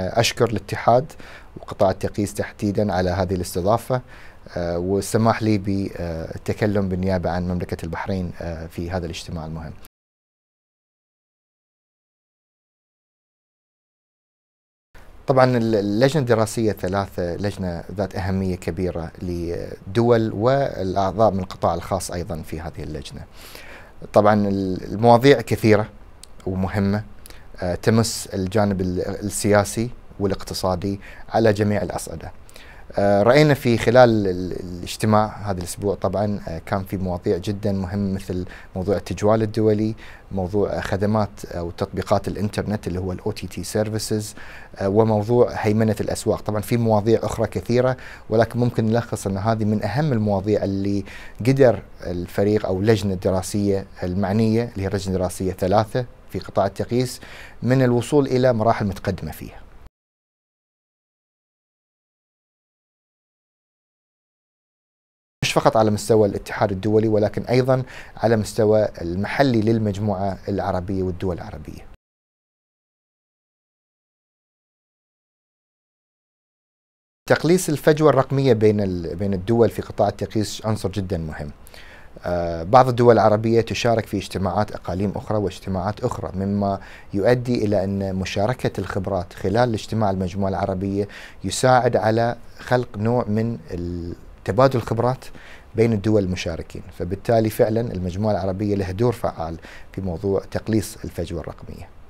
أشكر الاتحاد وقطاع التقييس تحديدا على هذه الاستضافة آه، والسماح لي بالتكلم بالنيابة عن مملكة البحرين آه، في هذا الاجتماع المهم طبعا اللجنه الدراسيه ثلاثه لجنه ذات اهميه كبيره لدول والاعضاء من القطاع الخاص ايضا في هذه اللجنه. طبعا المواضيع كثيره ومهمه تمس الجانب السياسي والاقتصادي على جميع الاصعده. آه، راينا في خلال الاجتماع هذا الاسبوع طبعا آه، كان في مواضيع جدا مهمه مثل موضوع التجوال الدولي، موضوع خدمات او تطبيقات الانترنت اللي هو الاو تي تي سيرفيسز وموضوع هيمنه الاسواق، طبعا في مواضيع اخرى كثيره ولكن ممكن نلخص ان هذه من اهم المواضيع اللي قدر الفريق او اللجنه الدراسيه المعنيه اللي هي اللجنه الدراسيه ثلاثه في قطاع التقييس من الوصول الى مراحل متقدمه فيها. مش فقط على مستوى الاتحاد الدولي ولكن ايضا على مستوى المحلي للمجموعه العربيه والدول العربيه تقليص الفجوة الرقمية بين بين الدول في قطاع التقييس عنصر جدا مهم. آه، بعض الدول العربية تشارك في اجتماعات أقاليم أخرى واجتماعات أخرى مما يؤدي إلى أن مشاركة الخبرات خلال اجتماع المجموعة العربية يساعد على خلق نوع من تبادل خبرات بين الدول المشاركين فبالتالي فعلا المجموعة العربية لها دور فعال في موضوع تقليص الفجوة الرقمية